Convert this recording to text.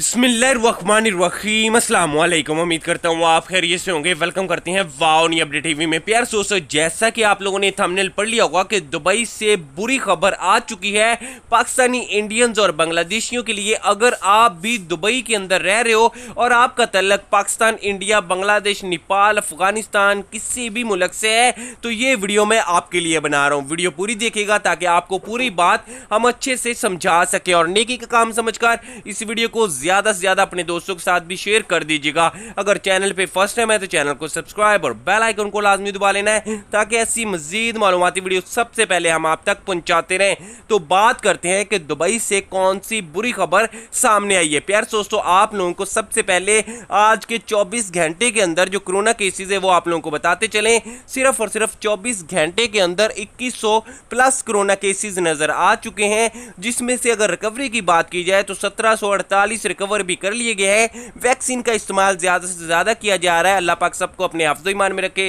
बिस्मिल्लाम अस्सलाम वालेकुम उम्मीद करता हूँ आप खैरियत से होंगे वेलकम करते हैं वाओ नी अपडेट टीवी में प्यार सोसो जैसा कि आप लोगों ने थंबनेल पढ़ लिया होगा कि दुबई से बुरी खबर आ चुकी है पाकिस्तानी इंडियंस और बांग्लादेशियों के लिए अगर आप भी दुबई के अंदर रह रहे हो और आपका तलक पाकिस्तान इंडिया बांग्लादेश नेपाल अफगानिस्तान किसी भी मुल्क से है तो ये वीडियो मैं आपके लिए बना रहा हूँ वीडियो पूरी देखेगा ताकि आपको पूरी बात हम अच्छे से समझा सकें और नेकी का काम समझ इस वीडियो को ज़्यादा से ज़्यादा अपने दोस्तों के साथ भी शेयर कर दीजिएगा अगर चैनल पे फर्स्ट टाइम है तो चैनल को सब्सक्राइब और बेल आइकन को लाजमी दबा लेना है ताकि ऐसी मजीद मालूमती वीडियो सबसे पहले हम आप तक पहुंचाते रहें तो बात करते हैं कि दुबई से कौन सी बुरी खबर सामने आई है प्यार दोस्तों आप लोगों को सबसे पहले आज के चौबीस घंटे के अंदर जो कोरोना केसेज है वो आप लोगों को बताते चले सिर्फ और सिर्फ चौबीस घंटे के अंदर इक्कीस प्लस कोरोना केसेज नज़र आ चुके हैं जिसमें से अगर रिकवरी की बात की जाए तो सत्रह रिकवर भी कर लिए गए हैं वैक्सीन का इस्तेमाल ज़्यादा से ज़्यादा किया जा रहा है अल्लाह पाक सबको अपने हफ्जो ईमान में रखे